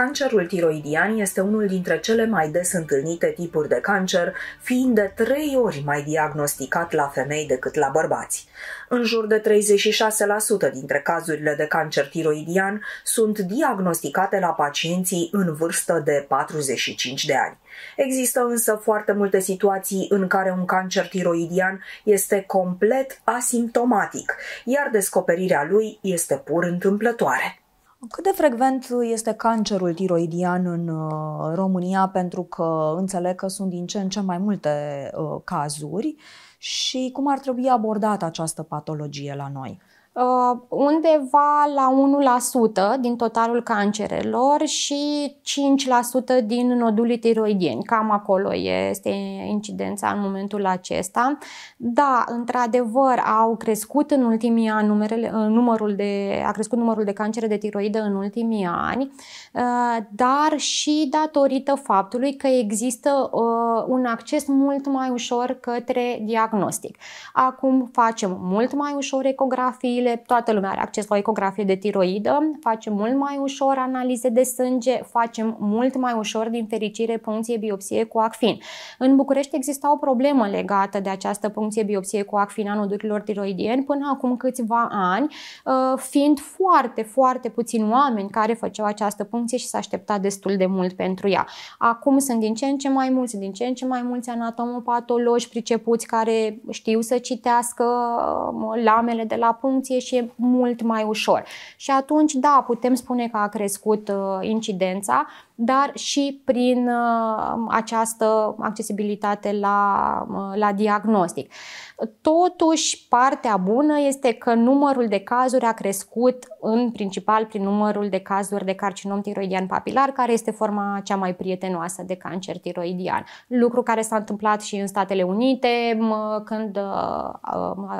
Cancerul tiroidian este unul dintre cele mai des întâlnite tipuri de cancer, fiind de trei ori mai diagnosticat la femei decât la bărbați. În jur de 36% dintre cazurile de cancer tiroidian sunt diagnosticate la pacienții în vârstă de 45 de ani. Există însă foarte multe situații în care un cancer tiroidian este complet asimptomatic, iar descoperirea lui este pur întâmplătoare. Cât de frecvent este cancerul tiroidian în uh, România? Pentru că înțeleg că sunt din ce în ce mai multe uh, cazuri și cum ar trebui abordată această patologie la noi? Uh, undeva la 1% din totalul cancerelor și 5% din nodulii tiroidieni. Cam acolo este incidența în momentul acesta. Da, într-adevăr, au crescut în ultimii ani numerele, uh, numărul de, a crescut numărul de cancere de tiroidă în ultimii ani, uh, dar și datorită faptului că există un acces mult mai ușor către diagnostic. Acum facem mult mai ușor ecografii zile toată lumea are acces la ecografie de tiroidă, facem mult mai ușor analize de sânge, facem mult mai ușor, din fericire, puncție biopsie cu acfin. În București exista o problemă legată de această puncție biopsie cu acfin a nodurilor tiroidieni până acum câțiva ani, ă, fiind foarte, foarte puțini oameni care făceau această puncție și s-a așteptat destul de mult pentru ea. Acum sunt din ce în ce mai mulți, din ce în ce mai mulți anatomopatologi pricepuți care știu să citească ă, lamele de la puncție, poliție și e mult mai ușor. Și atunci, da, putem spune că a crescut uh, incidența, dar și prin uh, această accesibilitate la, uh, la diagnostic. Totuși, partea bună este că numărul de cazuri a crescut în principal prin numărul de cazuri de carcinom tiroidian papilar, care este forma cea mai prietenoasă de cancer tiroidian. Lucru care s-a întâmplat și în Statele Unite, când uh,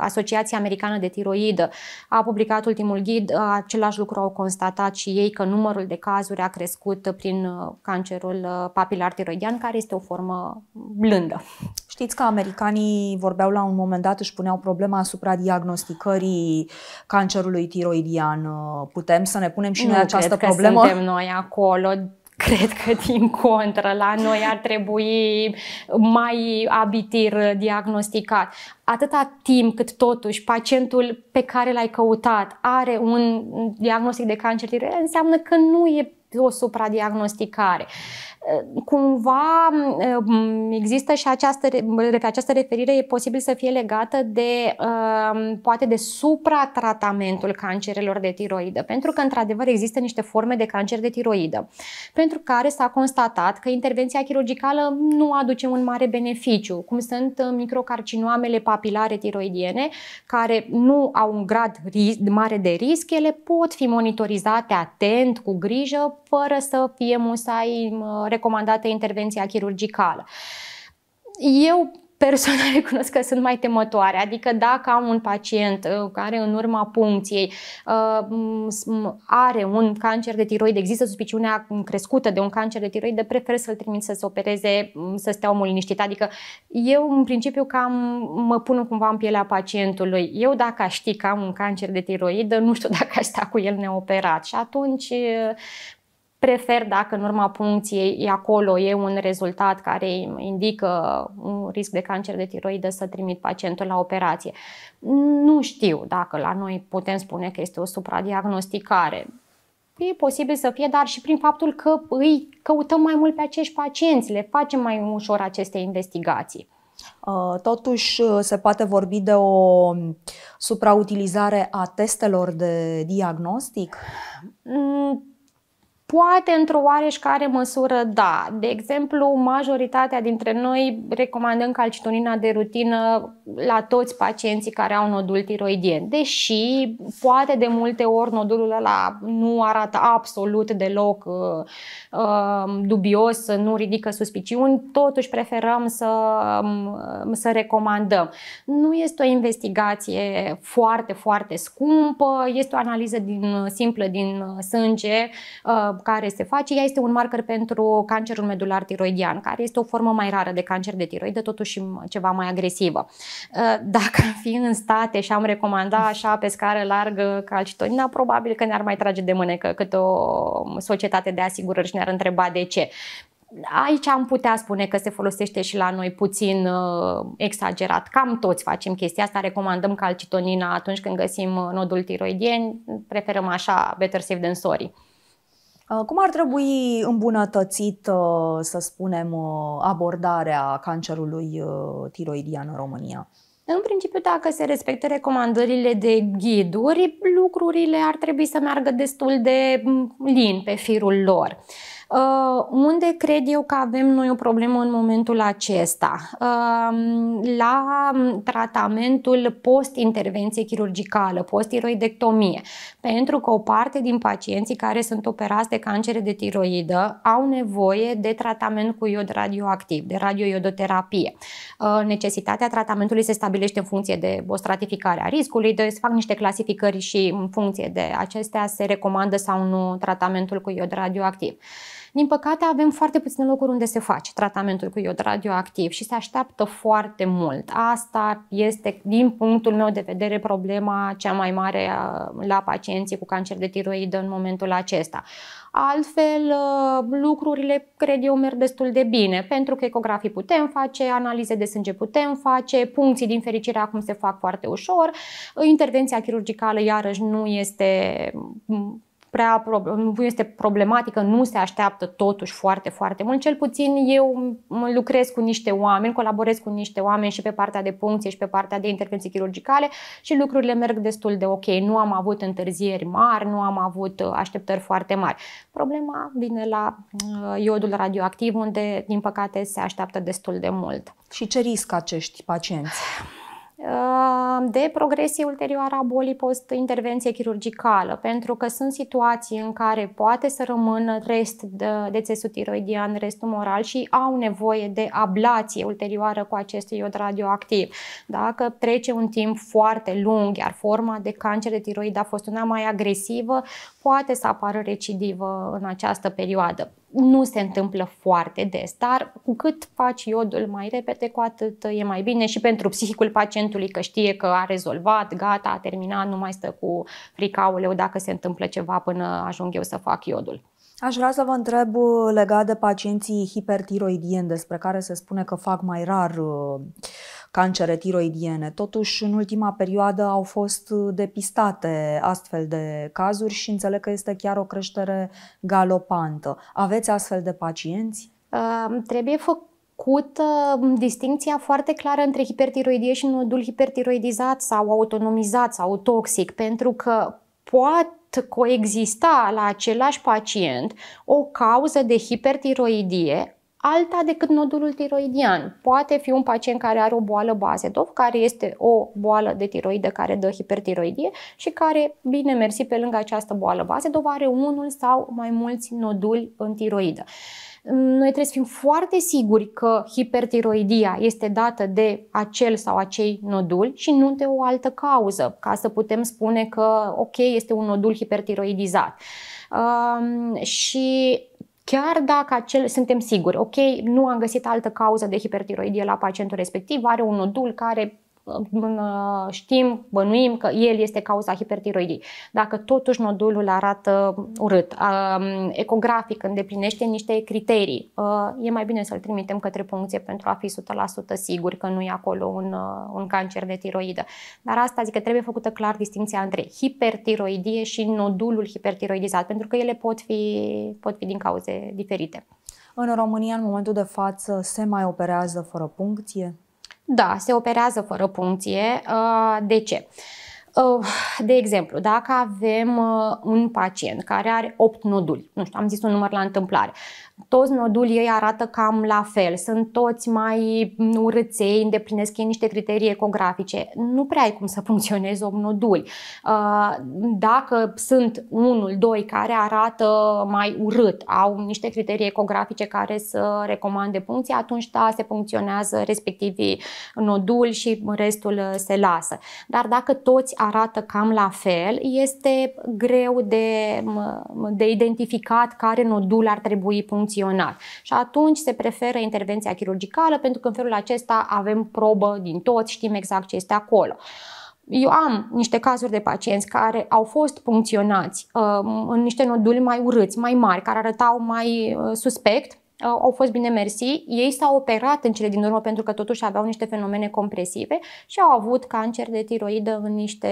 Asociația Americană de Tiroidă a publicat ultimul ghid, același lucru au constatat și ei că numărul de cazuri a crescut prin uh, cancerul uh, papilar tiroidian, care este o formă blândă. Știți că americanii vorbeau la un moment dat, își puneau problema asupra diagnosticării cancerului tiroidian. Uh, putem să ne punem și nu această cred problemă? Că suntem noi acolo cred că din contră, la noi ar trebui mai abitir diagnosticat. Atâta timp cât totuși pacientul pe care l-ai căutat are un diagnostic de cancer tiroid, înseamnă că nu e o supradiagnosticare. Eh, cumva mm, există și această, această referire, e posibil să fie legată de, ehm, poate, de supratratamentul cancerelor de tiroidă, pentru că, într-adevăr, există niște forme de cancer de tiroidă, pentru care s-a constatat că intervenția chirurgicală nu aduce un mare beneficiu, cum sunt eh, microcarcinoamele papilare tiroidiene, care nu au un grad mare de risc, ele pot fi monitorizate atent, cu grijă, fără să fie musai recomandată intervenția chirurgicală. Eu personal recunosc că sunt mai temătoare, adică dacă am un pacient uh, care în urma puncției uh, are un cancer de tiroid, există suspiciunea crescută de un cancer de tiroid, prefer să-l trimit să se opereze, să stea omul liniștit. Adică eu în principiu cam mă pun cumva în pielea pacientului. Eu dacă aș ști că am un cancer de tiroid, nu știu dacă aș sta cu el neoperat și atunci Prefer dacă în urma e acolo e un rezultat care indică un risc de cancer de tiroidă să trimit pacientul la operație. Nu știu dacă la noi putem spune că este o supradiagnosticare e posibil să fie, dar și prin faptul că îi căutăm mai mult pe acești pacienți, le facem mai ușor aceste investigații. Uh, totuși, uh, se poate vorbi de o suprautilizare a testelor de diagnostic? Mm, Poate într-o oareșcare măsură da. De exemplu, majoritatea dintre noi recomandăm calcitonina de rutină la toți pacienții care au nodul tiroidien, deși poate de multe ori nodulul ăla nu arată absolut deloc uh, uh dubios, nu ridică suspiciuni, totuși preferăm să, um, uh, să recomandăm. Nu este o investigație foarte, foarte scumpă, este o analiză din, simplă din sânge, uh, care se face, ea este un marker pentru cancerul medular tiroidian, care este o formă mai rară de cancer de tiroidă, totuși ceva mai agresivă. Uh, dacă am fi în state și am recomanda așa pe scară largă calcitonina, probabil că ne-ar mai trage de mânecă cât o um, societate de asigurări și ne-ar întreba de ce aici am putea spune că se folosește și la noi puțin uh, exagerat. Cam toți facem chestia asta, recomandăm calcitonina atunci când găsim uh, nodul tiroidien, preferăm așa better safe than sorry. Uh, cum ar trebui îmbunătățit, uh, să spunem, uh, abordarea cancerului tiroidian în România? În principiu, dacă se respectă recomandările de ghiduri, lucrurile ar trebui să meargă destul de mm, lin pe firul lor. Uh, unde cred eu că avem noi o problemă în momentul acesta? Uh, la tratamentul post-intervenție chirurgicală, post-tiroidectomie, pentru că o parte din pacienții care sunt operați de cancere de tiroidă au nevoie de tratament cu iod radioactiv, de radioiodoterapie. Uh, necesitatea tratamentului se stabilește în funcție de o stratificare a riscului, de se fac niște clasificări și în funcție de acestea se recomandă sau nu tratamentul cu iod radioactiv. Din păcate, avem foarte puține locuri unde se face tratamentul cu iod radioactiv și se așteaptă foarte mult. Asta este, din punctul meu de vedere, problema cea mai mare la pacienții cu cancer de tiroidă în momentul acesta. Altfel, ă, lucrurile, cred eu, merg destul de bine, pentru că ecografii putem face, analize de sânge putem face, puncții, din fericire, acum se fac foarte ușor, intervenția chirurgicală, iarăși, nu este prea, nu este problematică, nu se așteaptă totuși foarte, foarte mult. Cel puțin eu lucrez cu niște oameni, colaborez cu niște oameni și pe partea de puncție și pe partea de intervenții chirurgicale și lucrurile merg destul de ok. Nu am avut întârzieri mari, nu am avut uh, așteptări foarte mari. Problema vine la uh, iodul radioactiv, unde, din păcate, se așteaptă destul de mult. Și ce risc acești pacienți? de progresie ulterioară a bolii post-intervenție chirurgicală, pentru că sunt situații în care poate să rămână rest de, de țesut tiroidian, rest tumoral și au nevoie de ablație ulterioară cu acest iod radioactiv. Dacă trece un timp foarte lung, iar forma de cancer de tiroid a fost una mai agresivă, poate să apară recidivă în această perioadă nu se întâmplă foarte des, dar cu cât faci iodul mai repede, cu atât e mai bine și pentru psihicul pacientului că știe că a rezolvat, gata, a terminat, nu mai stă cu fricauleu dacă se întâmplă ceva până ajung eu să fac iodul. Aș vrea să vă întreb uh, legat de pacienții hipertiroidieni despre care se spune că fac mai rar uh, cancere tiroidiene. Totuși, în ultima perioadă au fost depistate astfel de cazuri și înțeleg că este chiar o creștere galopantă. Aveți astfel de pacienți? Uh, trebuie făcut făcut distinția foarte clară între hipertiroidie și nodul hipertiroidizat sau autonomizat sau toxic, pentru că poate coexista la același pacient o cauză de hipertiroidie alta decât nodulul tiroidian. Poate fi un pacient care are o boală bazedov, care este o boală de tiroidă care dă hipertiroidie și care, bine mersi, pe lângă această boală bazedov are unul sau mai mulți noduli în tiroidă. Noi trebuie să fim foarte siguri că hipertiroidia este dată de acel sau acei noduli și nu de o altă cauză, ca să putem spune că, ok, este un nodul hipertiroidizat. Um, și Chiar dacă acel, suntem siguri, ok, nu am găsit altă cauză de hipertiroidie la pacientul respectiv, are un nodul care Uh, știm, bănuim că el este cauza hipertiroidii. Dacă totuși nodulul arată urât, um, ecografic îndeplinește niște criterii, uh, e mai bine să-l trimitem către punctie pentru a fi 100% sigur că nu e acolo un, uh, un cancer de tiroidă. Dar asta zic că trebuie făcută clar distinția între hipertiroidie și nodulul hipertiroidizat, pentru că ele pot fi, pot fi din cauze diferite. În România, în momentul de față, se mai operează fără puncție? Da, se operează fără puncție. Uh, de ce? Uh, de exemplu, dacă avem uh, un pacient care are 8 noduli, nu știu, am zis un număr la întâmplare, toți nodulii ei arată cam la fel, sunt toți mai urâței, îndeplinesc ei niște criterii ecografice. Nu prea ai cum să funcționezi un nodul. Uh, dacă sunt unul, doi care arată mai urât, au niște criterii ecografice care să recomande puncția, atunci da, se funcționează respectivii noduli și restul uh, se lasă. Dar dacă toți arată cam la fel, este greu de, de identificat care nodul ar trebui punct funcționat. Și atunci se preferă intervenția chirurgicală pentru că în felul acesta avem probă din toți, știm exact ce este acolo. Eu am niște cazuri de pacienți care au fost puncționați uh, în niște noduli mai urâți, mai mari, care arătau mai uh, suspect au fost bine mersi. Ei s-au operat în cele din urmă pentru că totuși aveau niște fenomene compresive și au avut cancer de tiroidă în niște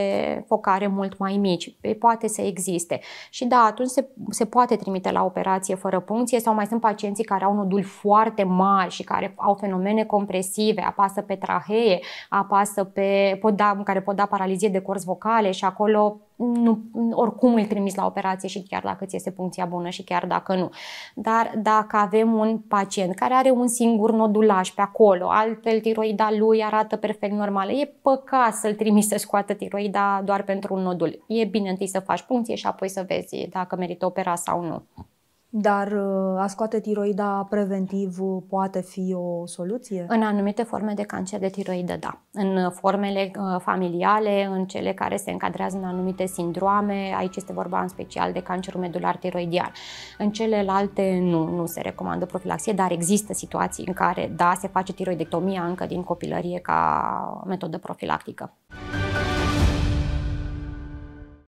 focare mult mai mici. Poate să existe. Și da, atunci se, se poate trimite la operație fără puncție sau mai sunt pacienții care au noduli foarte mari și care au fenomene compresive, apasă pe trahee, apasă pe, pot da, care pot da paralizie de corzi vocale și acolo nu, oricum îl trimis la operație și chiar dacă ți este punctia bună și chiar dacă nu. Dar dacă avem un pacient care are un singur nodulaș pe acolo, altfel tiroida lui arată perfect normală, e păcat să-l trimis să scoată tiroida doar pentru un nodul. E bine întâi să faci punctie și apoi să vezi dacă merită opera sau nu. Dar uh, a scoate tiroida preventiv uh, poate fi o soluție? În anumite forme de cancer de tiroidă, da. În uh, formele familiale, în cele care se încadrează în anumite sindrome, aici este vorba în special de cancerul medular tiroidian. În celelalte nu, nu se recomandă profilaxie, dar există situații în care, da, se face tiroidectomia încă din copilărie ca metodă profilactică.